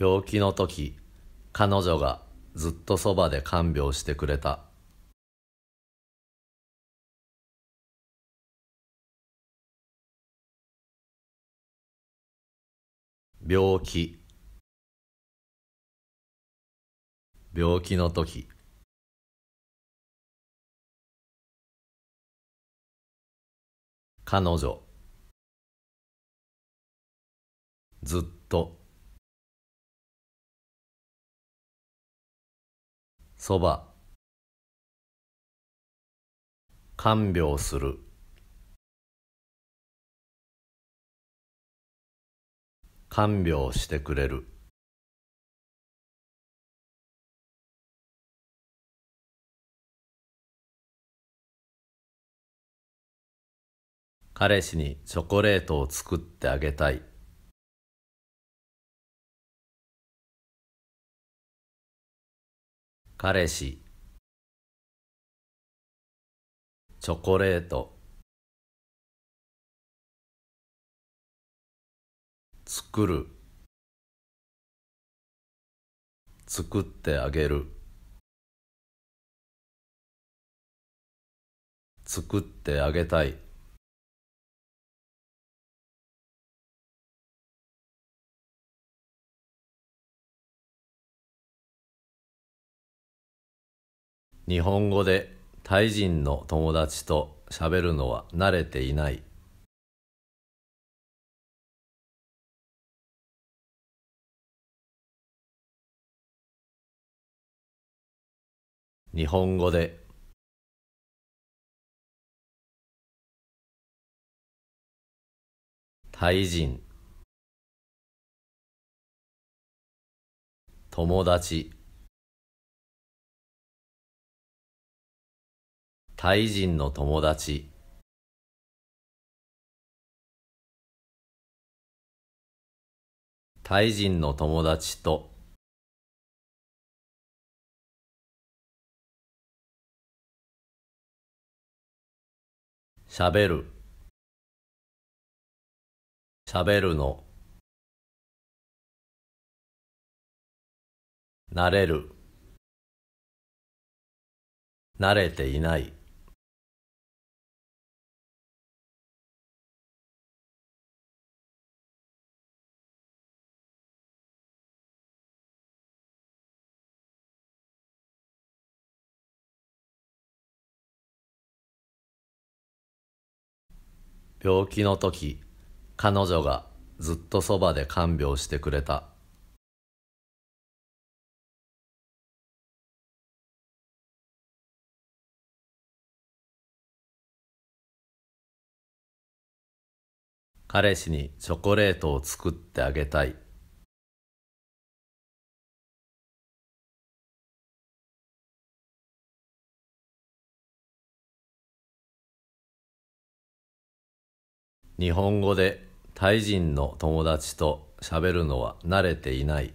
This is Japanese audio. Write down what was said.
病気の時、彼女がずっとそばで看病してくれた。病気病気の時彼女ずっとそば看病する看病してくれる彼氏にチョコレートを作ってあげたい。彼氏チョコレート作る作ってあげる作ってあげたい日本語でタイ人の友達と喋るのは慣れていない日本語でタイ人友達タイ人の友達タイ人の友達としゃべるしゃべるのなれる慣れていない病気の時、彼女がずっとそばで看病してくれた。彼氏にチョコレートを作ってあげたい。日本語でタイ人の友達と喋るのは慣れていない